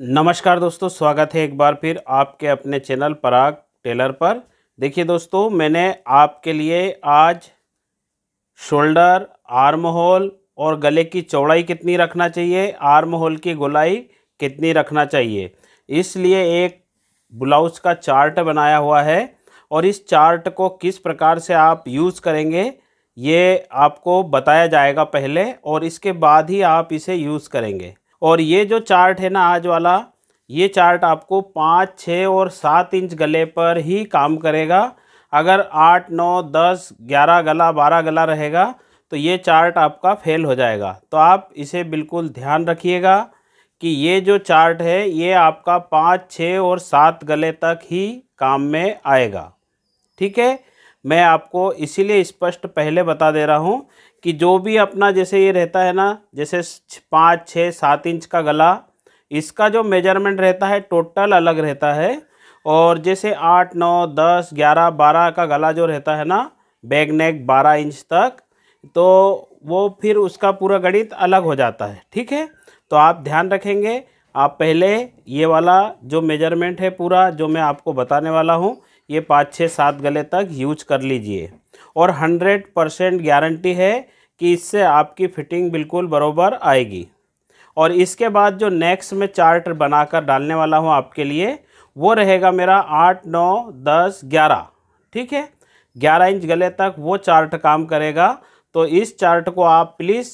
नमस्कार दोस्तों स्वागत है एक बार फिर आपके अपने चैनल पराग टेलर पर देखिए दोस्तों मैंने आपके लिए आज शोल्डर आर्म होल और गले की चौड़ाई कितनी रखना चाहिए आर्म होल की गोलाई कितनी रखना चाहिए इसलिए एक ब्लाउज का चार्ट बनाया हुआ है और इस चार्ट को किस प्रकार से आप यूज़ करेंगे ये आपको बताया जाएगा पहले और इसके बाद ही आप इसे यूज़ करेंगे और ये जो चार्ट है ना आज वाला ये चार्ट आपको पाँच छः और सात इंच गले पर ही काम करेगा अगर आठ नौ दस ग्यारह गला बारह गला रहेगा तो ये चार्ट आपका फेल हो जाएगा तो आप इसे बिल्कुल ध्यान रखिएगा कि ये जो चार्ट है ये आपका पाँच छः और सात गले तक ही काम में आएगा ठीक है मैं आपको इसीलिए स्पष्ट पहले बता दे रहा हूँ कि जो भी अपना जैसे ये रहता है ना जैसे पाँच छः सात इंच का गला इसका जो मेजरमेंट रहता है टोटल अलग रहता है और जैसे आठ नौ दस ग्यारह बारह का गला जो रहता है ना बैग नेक बारह इंच तक तो वो फिर उसका पूरा गणित अलग हो जाता है ठीक है तो आप ध्यान रखेंगे आप पहले ये वाला जो मेजरमेंट है पूरा जो मैं आपको बताने वाला हूँ ये पाँच छः सात गले तक यूज कर लीजिए और हंड्रेड परसेंट गारंटी है कि इससे आपकी फ़िटिंग बिल्कुल बराबर आएगी और इसके बाद जो नेक्स्ट में चार्ट बनाकर डालने वाला हूँ आपके लिए वो रहेगा मेरा आठ नौ दस ग्यारह ठीक है ग्यारह इंच गले तक वो चार्ट काम करेगा तो इस चार्ट को आप प्लीज़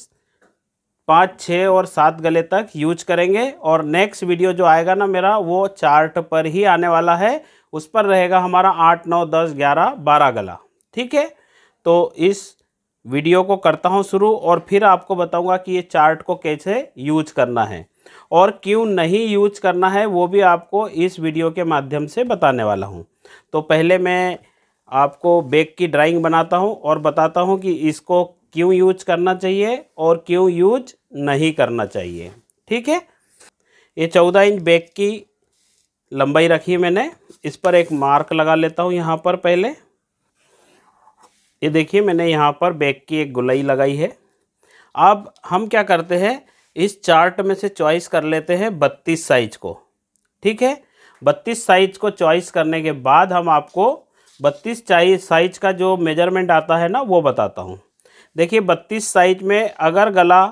पाँच छः और सात गले तक यूज करेंगे और नेक्स्ट वीडियो जो आएगा ना मेरा वो चार्ट पर ही आने वाला है उस पर रहेगा हमारा आठ नौ दस ग्यारह बारह गला ठीक है तो इस वीडियो को करता हूँ शुरू और फिर आपको बताऊँगा कि ये चार्ट को कैसे यूज करना है और क्यों नहीं यूज करना है वो भी आपको इस वीडियो के माध्यम से बताने वाला हूँ तो पहले मैं आपको बैग की ड्राइंग बनाता हूँ और बताता हूँ कि इसको क्यों यूज करना चाहिए और क्यों यूज नहीं करना चाहिए ठीक है ये चौदह इंच बैग की लंबाई रखी मैंने इस पर एक मार्क लगा लेता हूँ यहाँ पर पहले ये देखिए मैंने यहाँ पर बैक की एक गुलाई लगाई है अब हम क्या करते हैं इस चार्ट में से चॉइस कर लेते हैं बत्तीस साइज को ठीक है बत्तीस साइज को चॉइस करने के बाद हम आपको बत्तीस साइज का जो मेजरमेंट आता है ना वो बताता हूँ देखिए बत्तीस साइज में अगर गला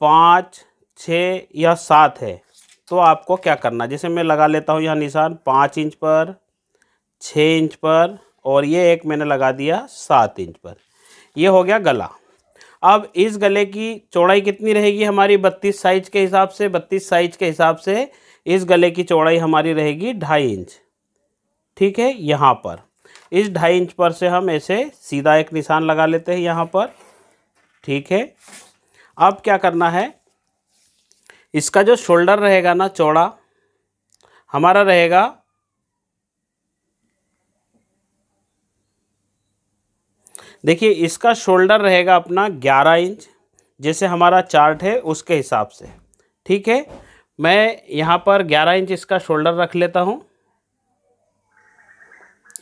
पाँच छः या सात है तो आपको क्या करना जैसे मैं लगा लेता हूँ यहाँ निशान पाँच इंच पर छः इंच पर और ये एक मैंने लगा दिया सात इंच पर ये हो गया गला अब इस गले की चौड़ाई कितनी रहेगी हमारी बत्तीस साइज के हिसाब से बत्तीस साइज के हिसाब से इस गले की चौड़ाई हमारी रहेगी ढाई इंच ठीक है यहाँ पर इस ढाई इंच पर से हम ऐसे सीधा एक निशान लगा लेते हैं यहाँ पर ठीक है अब क्या करना है इसका जो शोल्डर रहेगा ना चौड़ा हमारा रहेगा देखिए इसका शोल्डर रहेगा अपना ग्यारह इंच जैसे हमारा चार्ट है उसके हिसाब से ठीक है मैं यहाँ पर ग्यारह इंच इसका शोल्डर रख लेता हूँ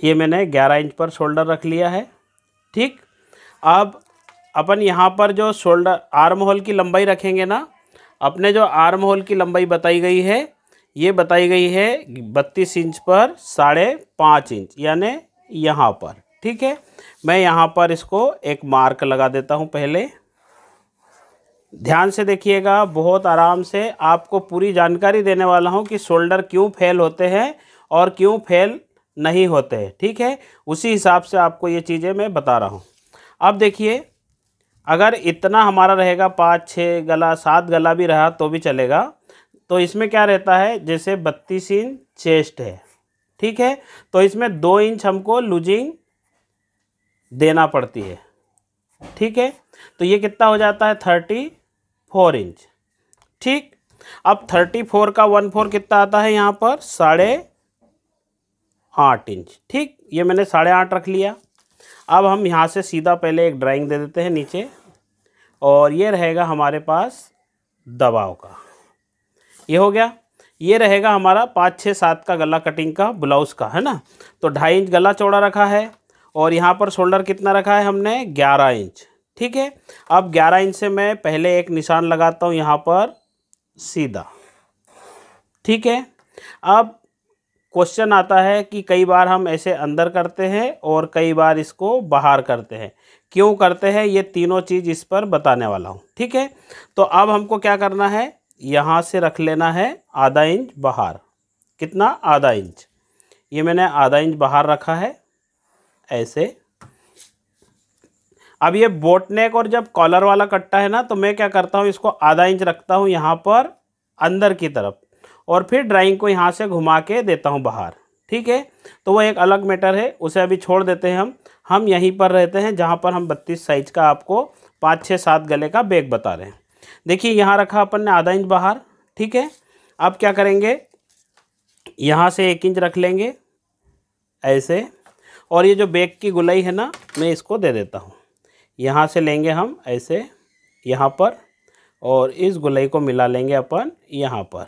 ये मैंने ग्यारह इंच पर शोल्डर रख लिया है ठीक अब अपन यहाँ पर जो शोल्डर आर्म होल की लंबाई रखेंगे ना अपने जो आर्म होल की लंबाई बताई गई है ये बताई गई है बत्तीस इंच पर साढ़े पाँच इंच यानी यहाँ पर ठीक है मैं यहाँ पर इसको एक मार्क लगा देता हूँ पहले ध्यान से देखिएगा बहुत आराम से आपको पूरी जानकारी देने वाला हूँ कि शोल्डर क्यों फेल होते हैं और क्यों फेल नहीं होते हैं ठीक है उसी हिसाब से आपको ये चीज़ें मैं बता रहा हूँ अब देखिए अगर इतना हमारा रहेगा पाँच छः गला सात गला भी रहा तो भी चलेगा तो इसमें क्या रहता है जैसे बत्तीस इंच चेस्ट है ठीक है तो इसमें दो इंच हमको लूजिंग देना पड़ती है ठीक है तो ये कितना हो जाता है थर्टी फोर इंच ठीक अब थर्टी फोर का वन फोर कितना आता है यहाँ पर साढ़े आठ इंच ठीक ये मैंने साढ़े आठ रख लिया अब हम यहाँ से सीधा पहले एक ड्राइंग दे देते हैं नीचे और ये रहेगा हमारे पास दबाव का ये हो गया ये रहेगा हमारा पाँच छः सात का गला कटिंग का ब्लाउज़ का है ना तो ढाई इंच गला चौड़ा रखा है और यहाँ पर शोल्डर कितना रखा है हमने ग्यारह इंच ठीक है अब ग्यारह इंच से मैं पहले एक निशान लगाता हूँ यहाँ पर सीधा ठीक है अब क्वेश्चन आता है कि कई बार हम ऐसे अंदर करते हैं और कई बार इसको बाहर करते हैं क्यों करते हैं ये तीनों चीज़ इस पर बताने वाला हूँ ठीक है तो अब हमको क्या करना है यहाँ से रख लेना है आधा इंच बाहर कितना आधा इंच ये मैंने आधा इंच बाहर रखा है ऐसे अब ये बोटनेक और जब कॉलर वाला कट्टा है ना तो मैं क्या करता हूँ इसको आधा इंच रखता हूँ यहाँ पर अंदर की तरफ और फिर ड्राइंग को यहाँ से घुमा के देता हूँ बाहर ठीक है तो वो एक अलग मैटर है उसे अभी छोड़ देते हैं हम हम यहीं पर रहते हैं जहाँ पर हम बत्तीस साइज का आपको पाँच छः सात गले का बैग बता रहे हैं देखिए यहाँ रखा अपन ने आधा इंच बाहर ठीक है अब क्या करेंगे यहाँ से एक इंच रख लेंगे ऐसे और ये जो बैग की गुलाई है ना मैं इसको दे देता हूँ यहाँ से लेंगे हम ऐसे यहाँ पर और इस गुलाई को मिला लेंगे अपन यहाँ पर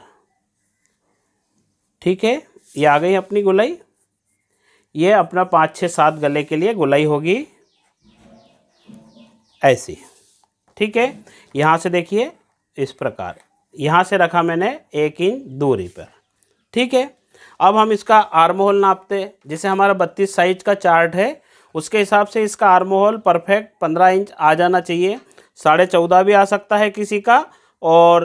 ठीक है ये आ गई अपनी गुलाई ये अपना पाँच छः सात गले के लिए गुलाई होगी ऐसी ठीक है यहाँ से देखिए इस प्रकार यहाँ से रखा मैंने एक इंच दूरी पर ठीक है अब हम इसका आर्मोहल नापते हैं जिसे हमारा बत्तीस साइज का चार्ट है उसके हिसाब से इसका आर्मोहल परफेक्ट पंद्रह इंच आ जाना चाहिए साढ़े चौदह भी आ सकता है किसी का और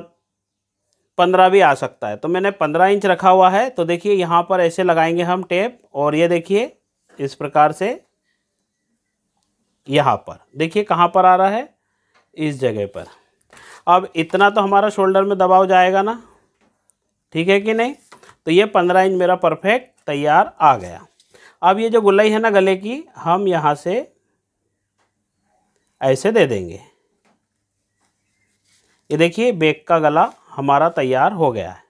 पंद्रह भी आ सकता है तो मैंने पंद्रह इंच रखा हुआ है तो देखिए यहाँ पर ऐसे लगाएंगे हम टेप और ये देखिए इस प्रकार से यहाँ पर देखिए कहाँ पर आ रहा है इस जगह पर अब इतना तो हमारा शोल्डर में दबाव जाएगा ना ठीक है कि नहीं तो ये पंद्रह इंच मेरा परफेक्ट तैयार आ गया अब ये जो गुलाई है ना गले की हम यहाँ से ऐसे दे देंगे ये देखिए बेग का गला हमारा तैयार हो गया है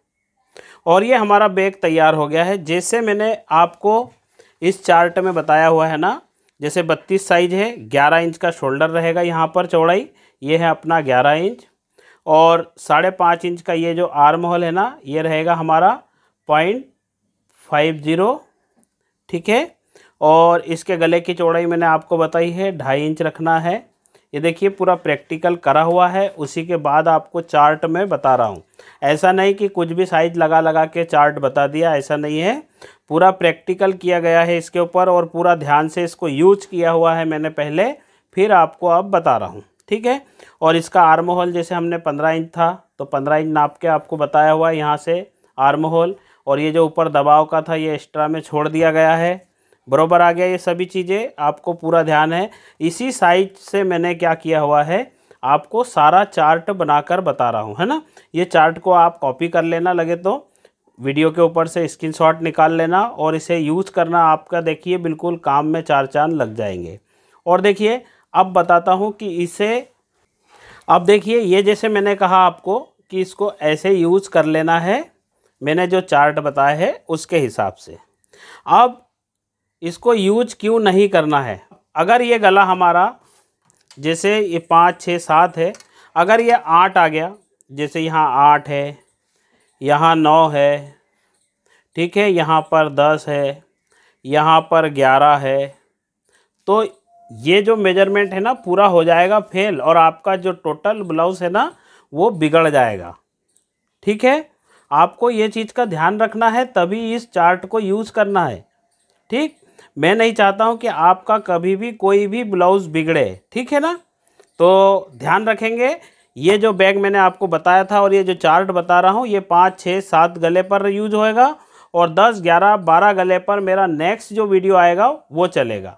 और ये हमारा बेग तैयार हो गया है जैसे मैंने आपको इस चार्ट में बताया हुआ है ना जैसे बत्तीस साइज है ग्यारह इंच का शोल्डर रहेगा यहाँ पर चौड़ाई ये है अपना ग्यारह इंच और साढ़े पाँच इंच का ये जो आर्म होल है ना ये रहेगा हमारा पॉइंट फाइव ज़ीरो ठीक है और इसके गले की चौड़ाई मैंने आपको बताई है ढाई इंच रखना है ये देखिए पूरा प्रैक्टिकल करा हुआ है उसी के बाद आपको चार्ट में बता रहा हूँ ऐसा नहीं कि कुछ भी साइज लगा लगा के चार्ट बता दिया ऐसा नहीं है पूरा प्रैक्टिकल किया गया है इसके ऊपर और पूरा ध्यान से इसको यूज किया हुआ है मैंने पहले फिर आपको अब बता रहा हूँ ठीक है और इसका आर्म होल जैसे हमने पंद्रह इंच था तो पंद्रह इंच नाप के आपको बताया हुआ है यहाँ से आर्म होल और ये जो ऊपर दबाव का था ये एक्स्ट्रा में छोड़ दिया गया है बरोबर आ गया ये सभी चीज़ें आपको पूरा ध्यान है इसी साइज से मैंने क्या किया हुआ है आपको सारा चार्ट बनाकर बता रहा हूँ है ना ये चार्ट को आप कॉपी कर लेना लगे तो वीडियो के ऊपर से स्क्रीनशॉट निकाल लेना और इसे यूज़ करना आपका देखिए बिल्कुल काम में चार चांद लग जाएंगे और देखिए अब बताता हूँ कि इसे अब देखिए ये जैसे मैंने कहा आपको कि इसको ऐसे यूज़ कर लेना है मैंने जो चार्ट बताया है उसके हिसाब से अब इसको यूज क्यों नहीं करना है अगर ये गला हमारा जैसे ये पाँच छः सात है अगर ये आठ आ गया जैसे यहाँ आठ है यहाँ नौ है ठीक है यहाँ पर दस है यहाँ पर ग्यारह है तो ये जो मेजरमेंट है ना पूरा हो जाएगा फेल और आपका जो टोटल ब्लाउज़ है ना वो बिगड़ जाएगा ठीक है आपको ये चीज़ का ध्यान रखना है तभी इस चार्ट को यूज़ करना है ठीक मैं नहीं चाहता हूँ कि आपका कभी भी कोई भी ब्लाउज़ बिगड़े ठीक है ना तो ध्यान रखेंगे ये जो बैग मैंने आपको बताया था और ये जो चार्ट बता रहा हूँ ये पाँच छः सात गले पर यूज होएगा और दस ग्यारह बारह गले पर मेरा नेक्स्ट जो वीडियो आएगा वो चलेगा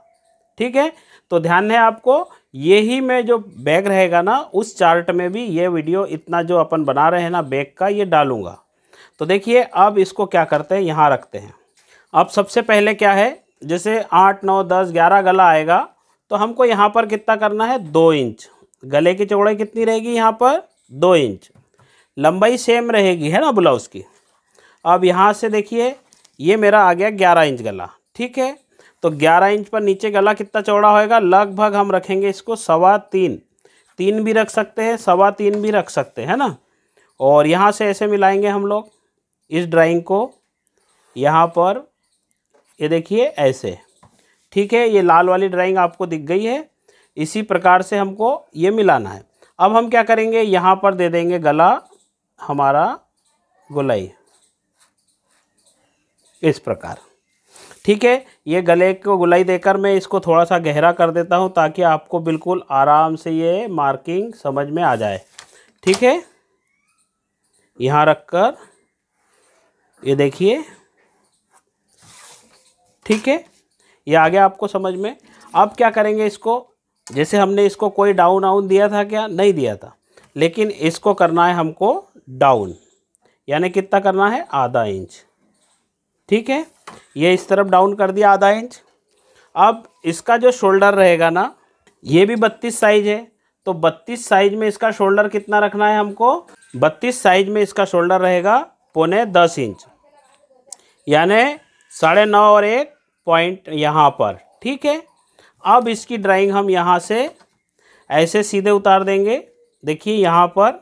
ठीक है तो ध्यान है आपको ये ही में जो बैग रहेगा ना उस चार्ट में भी ये वीडियो इतना जो अपन बना रहे हैं ना बैग का ये डालूंगा तो देखिए अब इसको क्या करते हैं यहाँ रखते हैं अब सबसे पहले क्या है जैसे आठ नौ दस ग्यारह गला आएगा तो हमको यहाँ पर कितना करना है दो इंच गले की चौड़ाई कितनी रहेगी यहाँ पर दो इंच लंबाई सेम रहेगी है ना ब्लाउज़ की अब यहाँ से देखिए ये मेरा आ गया ग्यारह इंच गला ठीक है तो ग्यारह इंच पर नीचे गला कितना चौड़ा होएगा लगभग हम रखेंगे इसको सवा तीन तीन भी रख सकते हैं सवा तीन भी रख सकते हैं ना और यहाँ से ऐसे मिलाएंगे हम लोग इस ड्राइंग को यहाँ पर ये देखिए ऐसे ठीक है ये लाल वाली ड्राइंग आपको दिख गई है इसी प्रकार से हमको ये मिलाना है अब हम क्या करेंगे यहाँ पर दे देंगे गला हमारा गुलाई इस प्रकार ठीक है ये गले को गुलाई देकर मैं इसको थोड़ा सा गहरा कर देता हूँ ताकि आपको बिल्कुल आराम से ये मार्किंग समझ में आ जाए ठीक है यहाँ रख कर ये देखिए ठीक है ये आ गया आपको समझ में अब क्या करेंगे इसको जैसे हमने इसको कोई डाउन आउन दिया था क्या नहीं दिया था लेकिन इसको करना है हमको डाउन यानी कितना करना है आधा इंच ठीक है ये इस तरफ डाउन कर दिया आधा इंच अब इसका जो शोल्डर रहेगा ना ये भी बत्तीस साइज है तो बत्तीस साइज में इसका शोल्डर कितना रखना है हमको बत्तीस साइज में इसका शोल्डर रहेगा पौने दस इंच यानी साढ़े नौ और एक पॉइंट यहाँ पर ठीक है अब इसकी ड्राइंग हम यहाँ से ऐसे सीधे उतार देंगे देखिए यहाँ पर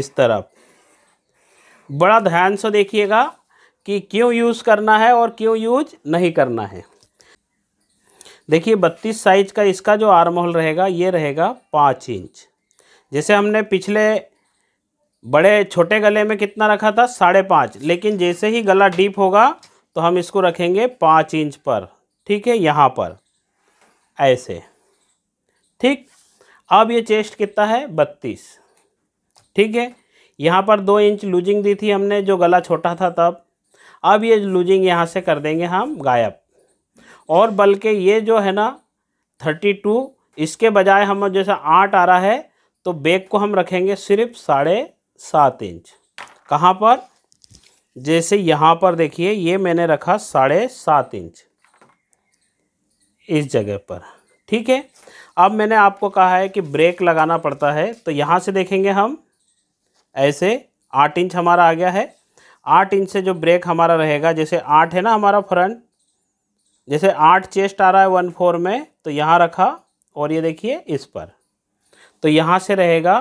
इस तरफ बड़ा ध्यान से देखिएगा कि क्यों यूज़ करना है और क्यों यूज नहीं करना है देखिए बत्तीस साइज का इसका जो आर्म होल रहेगा ये रहेगा पाँच इंच जैसे हमने पिछले बड़े छोटे गले में कितना रखा था साढ़े पाँच लेकिन जैसे ही गला डीप होगा तो हम इसको रखेंगे पाँच इंच पर ठीक है यहाँ पर ऐसे ठीक अब ये चेस्ट कितना है बत्तीस ठीक है यहाँ पर दो इंच लूजिंग दी थी हमने जो गला छोटा था तब अब ये लूजिंग यहाँ से कर देंगे हम गायब और बल्कि ये जो है ना थर्टी टू इसके बजाय हम जैसा आठ आ रहा है तो बैग को हम रखेंगे सिर्फ साढ़े सात इंच कहाँ पर जैसे यहाँ पर देखिए ये मैंने रखा साढ़े सात इंच इस जगह पर ठीक है अब मैंने आपको कहा है कि ब्रेक लगाना पड़ता है तो यहाँ से देखेंगे हम ऐसे आठ इंच हमारा आ गया है आठ इंच से जो ब्रेक हमारा रहेगा जैसे आठ है ना हमारा फ्रंट जैसे आठ चेस्ट आ रहा है वन फोर में तो यहाँ रखा और ये देखिए इस पर तो यहाँ से रहेगा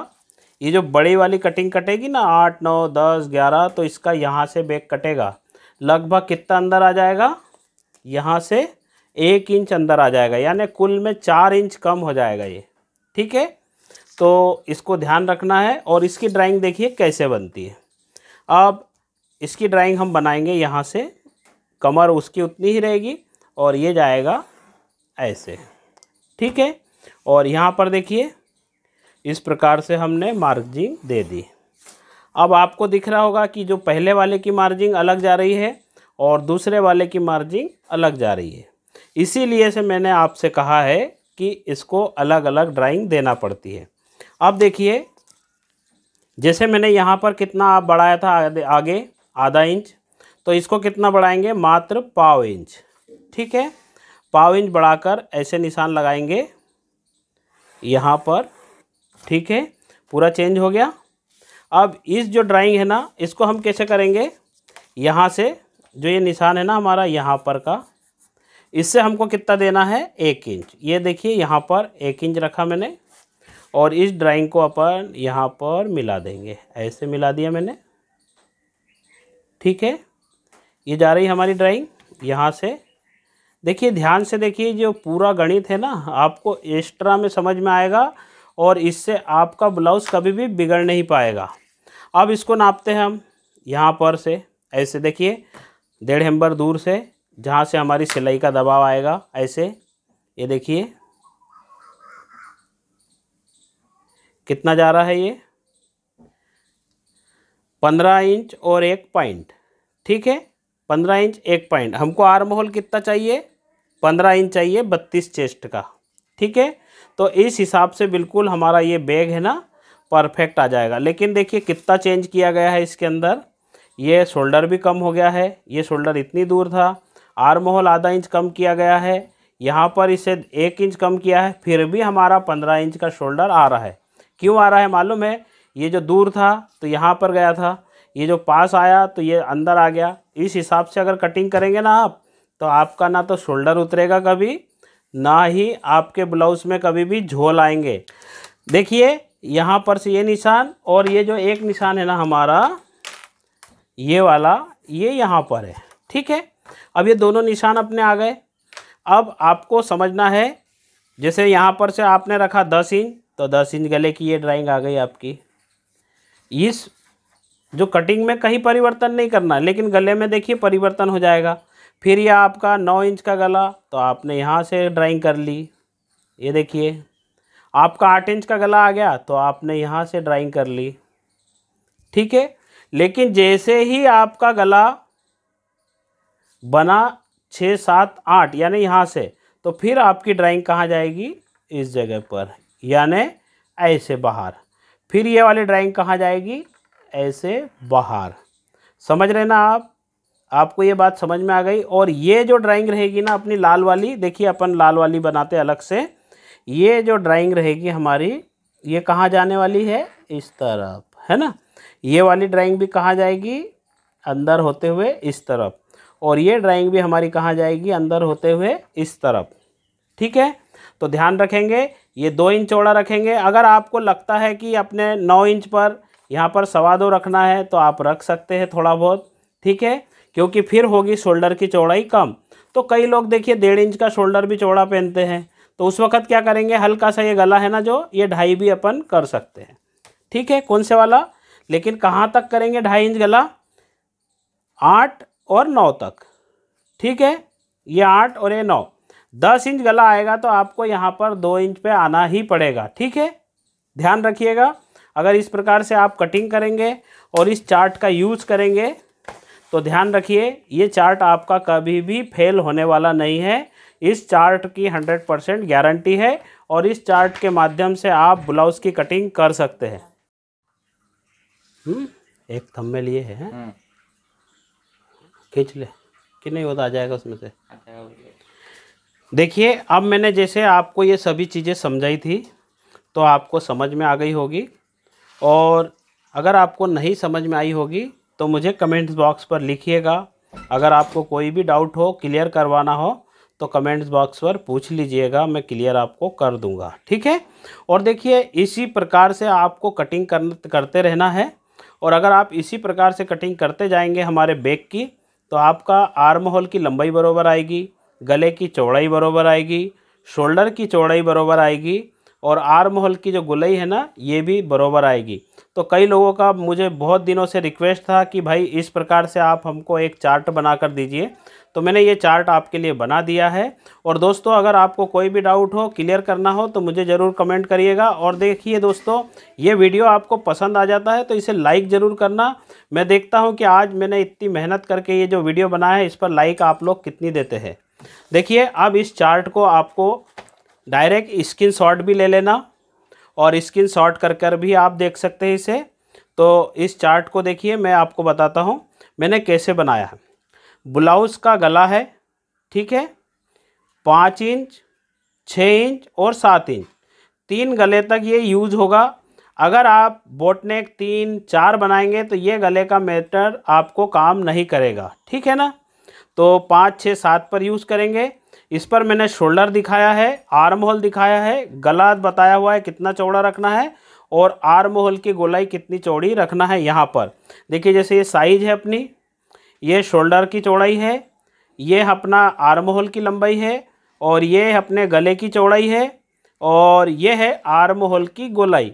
ये जो बड़ी वाली कटिंग कटेगी ना आठ नौ दस ग्यारह तो इसका यहाँ से बैक कटेगा लगभग कितना अंदर आ जाएगा यहाँ से एक इंच अंदर आ जाएगा यानी कुल में चार इंच कम हो जाएगा ये ठीक है तो इसको ध्यान रखना है और इसकी ड्राइंग देखिए कैसे बनती है अब इसकी ड्राइंग हम बनाएंगे यहाँ से कमर उसकी उतनी ही रहेगी और ये जाएगा ऐसे ठीक है और यहाँ पर देखिए इस प्रकार से हमने मार्जिंग दे दी अब आपको दिख रहा होगा कि जो पहले वाले की मार्जिंग अलग जा रही है और दूसरे वाले की मार्जिंग अलग जा रही है इसीलिए से मैंने आपसे कहा है कि इसको अलग अलग ड्राइंग देना पड़ती है अब देखिए जैसे मैंने यहाँ पर कितना आप बढ़ाया था आगे आधा इंच तो इसको कितना बढ़ाएंगे मात्र पाव इंच ठीक है पाव इंच बढ़ाकर ऐसे निशान लगाएंगे यहाँ पर ठीक है पूरा चेंज हो गया अब इस जो ड्राइंग है ना इसको हम कैसे करेंगे यहाँ से जो ये निशान है ना हमारा यहाँ पर का इससे हमको कितना देना है एक इंच ये देखिए यहाँ पर एक इंच रखा मैंने और इस ड्राइंग को अपन यहाँ पर मिला देंगे ऐसे मिला दिया मैंने ठीक है ये जा रही हमारी ड्राइंग यहाँ से देखिए ध्यान से देखिए जो पूरा गणित है ना आपको एक्स्ट्रा में समझ में आएगा और इससे आपका ब्लाउज़ कभी भी बिगड़ नहीं पाएगा अब इसको नापते हैं हम यहाँ पर से ऐसे देखिए डेढ़ हेम्बर दूर से जहाँ से हमारी सिलाई का दबाव आएगा ऐसे ये देखिए कितना जा रहा है ये पंद्रह इंच और एक पॉइंट ठीक है पंद्रह इंच एक पॉइंट हमको आर्म होल कितना चाहिए पंद्रह इंच चाहिए बत्तीस चेस्ट का ठीक है तो इस हिसाब से बिल्कुल हमारा ये बैग है ना परफेक्ट आ जाएगा लेकिन देखिए कितना चेंज किया गया है इसके अंदर ये शोल्डर भी कम हो गया है ये शोल्डर इतनी दूर था आर्म होल आधा इंच कम किया गया है यहाँ पर इसे एक इंच कम किया है फिर भी हमारा पंद्रह इंच का शोल्डर आ रहा है क्यों आ रहा है मालूम है ये जो दूर था तो यहाँ पर गया था ये जो पास आया तो ये अंदर आ गया इस हिसाब से अगर कटिंग करेंगे ना आप तो आपका ना तो शोल्डर उतरेगा कभी ना ही आपके ब्लाउज में कभी भी झोल आएंगे देखिए यहाँ पर से ये निशान और ये जो एक निशान है ना हमारा ये वाला ये यहाँ पर है ठीक है अब ये दोनों निशान अपने आ गए अब आपको समझना है जैसे यहाँ पर से आपने रखा दस इंच तो दस इंच गले की ये ड्राइंग आ गई आपकी इस जो कटिंग में कहीं परिवर्तन नहीं करना लेकिन गले में देखिए परिवर्तन हो जाएगा फिर यह आपका नौ इंच का गला तो आपने यहाँ से ड्राइंग कर ली ये देखिए आपका आठ इंच का गला आ गया तो आपने यहाँ से ड्राइंग कर ली ठीक है लेकिन जैसे ही आपका गला बना छः सात आठ यानी यहाँ से तो फिर आपकी ड्राइंग कहाँ जाएगी इस जगह पर यानि ऐसे बाहर फिर ये वाली ड्राइंग कहाँ जाएगी ऐसे बाहर समझ रहे ना आप आपको ये बात समझ में आ गई और ये जो ड्राइंग रहेगी ना अपनी लाल वाली देखिए अपन लाल वाली बनाते अलग से ये जो ड्राइंग रहेगी हमारी ये कहाँ जाने वाली है इस तरफ है ना ये वाली ड्राइंग भी कहाँ जाएगी अंदर होते हुए इस तरफ और ये ड्राइंग भी हमारी कहाँ जाएगी अंदर होते हुए इस तरफ ठीक है तो ध्यान रखेंगे ये दो इंच चौड़ा रखेंगे अगर आपको लगता है कि अपने नौ इंच पर यहाँ पर सवा दो रखना है तो आप रख सकते हैं थोड़ा बहुत ठीक है क्योंकि फिर होगी शोल्डर की चौड़ाई कम तो कई लोग देखिए डेढ़ इंच का शोल्डर भी चौड़ा पहनते हैं तो उस वक्त क्या करेंगे हल्का सा ये गला है ना जो ये ढाई भी अपन कर सकते हैं ठीक है कौन से वाला लेकिन कहाँ तक करेंगे ढाई इंच गला आठ और नौ तक ठीक है ये आठ और ये नौ दस इंच गला आएगा तो आपको यहाँ पर दो इंच पे आना ही पड़ेगा ठीक है ध्यान रखिएगा अगर इस प्रकार से आप कटिंग करेंगे और इस चार्ट का यूज़ करेंगे तो ध्यान रखिए ये चार्ट आपका कभी भी फेल होने वाला नहीं है इस चार्ट की हंड्रेड परसेंट गारंटी है और इस चार्ट के माध्यम से आप ब्लाउज की कटिंग कर सकते हैं हम्म, एक थम में लिए है, हाँ। खींच ले कि नहीं होता तो आ जाएगा उसमें से देखिए अब मैंने जैसे आपको ये सभी चीज़ें समझाई थी तो आपको समझ में आ गई होगी और अगर आपको नहीं समझ में आई होगी तो मुझे कमेंट्स बॉक्स पर लिखिएगा अगर आपको कोई भी डाउट हो क्लियर करवाना हो तो कमेंट्स बॉक्स पर पूछ लीजिएगा मैं क्लियर आपको कर दूंगा ठीक है और देखिए इसी प्रकार से आपको कटिंग कर, करते रहना है और अगर आप इसी प्रकार से कटिंग करते जाएंगे हमारे बैग की तो आपका आर्म होल की लंबाई बरोबर आएगी गले की चौड़ाई बराबर आएगी शोल्डर की चौड़ाई बराबर आएगी और आर होल की जो गुलई है ना ये भी बराबर आएगी तो कई लोगों का मुझे बहुत दिनों से रिक्वेस्ट था कि भाई इस प्रकार से आप हमको एक चार्ट बना कर दीजिए तो मैंने ये चार्ट आपके लिए बना दिया है और दोस्तों अगर आपको कोई भी डाउट हो क्लियर करना हो तो मुझे ज़रूर कमेंट करिएगा और देखिए दोस्तों ये वीडियो आपको पसंद आ जाता है तो इसे लाइक ज़रूर करना मैं देखता हूँ कि आज मैंने इतनी मेहनत करके ये जो वीडियो बनाया है इस पर लाइक आप लोग कितनी देते हैं देखिए अब इस चार्ट को आपको डायरेक्ट स्क्रीन शॉट भी ले लेना और स्क्रीन शॉट कर कर भी आप देख सकते हैं इसे तो इस चार्ट को देखिए मैं आपको बताता हूँ मैंने कैसे बनाया है ब्लाउज़ का गला है ठीक है पाँच इंच छः इंच और सात इंच तीन गले तक ये यूज होगा अगर आप बोटनेक तीन चार बनाएंगे तो ये गले का मेटर आपको काम नहीं करेगा ठीक है ना तो पाँच छः सात पर यूज़ करेंगे इस पर मैंने शोल्डर दिखाया है आर्म होल दिखाया है गला बताया हुआ है कितना चौड़ा रखना है और आर्म होल की गोलाई कितनी चौड़ी रखना है यहाँ पर देखिए जैसे ये साइज है अपनी ये शोल्डर की चौड़ाई है ये अपना आर्म होल की लंबाई है और ये अपने गले की चौड़ाई है और ये है आर्म होल की गोलाई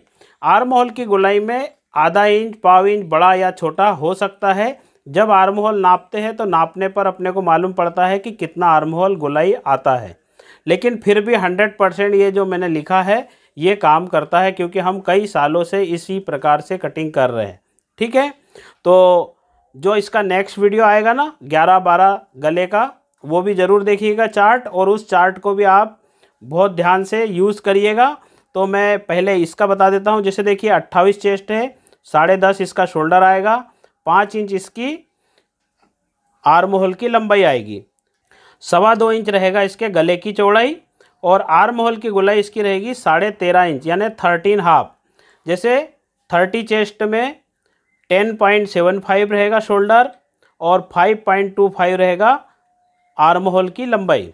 आर्म होल की गोलाई में आधा इंच पाव इंच बड़ा या छोटा हो सकता है जब आर्म होल नापते हैं तो नापने पर अपने को मालूम पड़ता है कि कितना आर्म होल गुलाई आता है लेकिन फिर भी हंड्रेड परसेंट ये जो मैंने लिखा है ये काम करता है क्योंकि हम कई सालों से इसी प्रकार से कटिंग कर रहे हैं ठीक है तो जो इसका नेक्स्ट वीडियो आएगा ना ग्यारह बारह गले का वो भी ज़रूर देखिएगा चार्ट और उस चार्ट को भी आप बहुत ध्यान से यूज़ करिएगा तो मैं पहले इसका बता देता हूँ जैसे देखिए अट्ठाईस चेस्ट है साढ़े दस इसका शोल्डर आएगा पाँच इंच इसकी आर्म होल की लंबाई आएगी सवा दो इंच रहेगा इसके गले की चौड़ाई और आर्म होल की गुलाई इसकी रहेगी साढ़े तेरह इंच यानी थर्टीन हाफ जैसे थर्टी चेस्ट में टेन पॉइंट सेवन फाइव रहेगा शोल्डर और फाइव पॉइंट टू फाइव रहेगा आर्म होल की लंबाई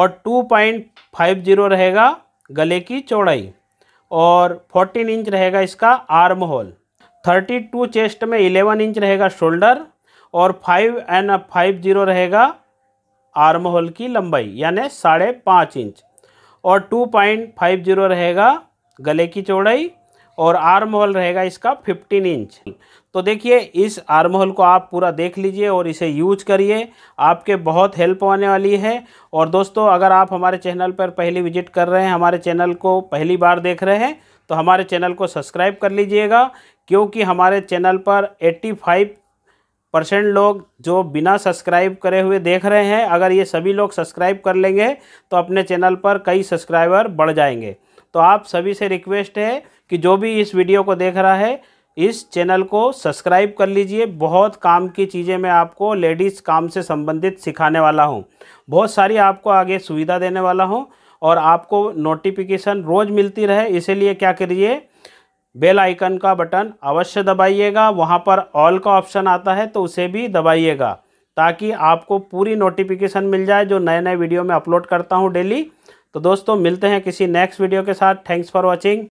और टू पॉइंट फाइव जीरो रहेगा गले की चौड़ाई और फोर्टीन इंच रहेगा इसका arm hole thirty two chest में इलेवन इंच रहेगा शोल्डर और फाइव एंड फाइव जीरो रहेगा आर्म होल की लंबाई यानी साढ़े पाँच इंच और टू पॉइंट फाइव जीरो रहेगा गले की चौड़ाई और आर्म होल रहेगा इसका फिफ्टीन इंच तो देखिए इस आर्म होल को आप पूरा देख लीजिए और इसे यूज करिए आपके बहुत हेल्प होने वाली है और दोस्तों अगर आप हमारे चैनल पर पहली विजिट कर रहे हैं हमारे चैनल को पहली बार देख रहे हैं तो हमारे चैनल को सब्सक्राइब कर लीजिएगा क्योंकि हमारे चैनल पर 85 परसेंट लोग जो बिना सब्सक्राइब करे हुए देख रहे हैं अगर ये सभी लोग सब्सक्राइब कर लेंगे तो अपने चैनल पर कई सब्सक्राइबर बढ़ जाएंगे तो आप सभी से रिक्वेस्ट है कि जो भी इस वीडियो को देख रहा है इस चैनल को सब्सक्राइब कर लीजिए बहुत काम की चीज़ें मैं आपको लेडीज़ काम से संबंधित सिखाने वाला हूँ बहुत सारी आपको आगे सुविधा देने वाला हूँ और आपको नोटिफिकेशन रोज़ मिलती रहे इसीलिए क्या करिए बेल आइकन का बटन अवश्य दबाइएगा वहाँ पर ऑल का ऑप्शन आता है तो उसे भी दबाइएगा ताकि आपको पूरी नोटिफिकेशन मिल जाए जो नए नए वीडियो में अपलोड करता हूँ डेली तो दोस्तों मिलते हैं किसी नेक्स्ट वीडियो के साथ थैंक्स फॉर वॉचिंग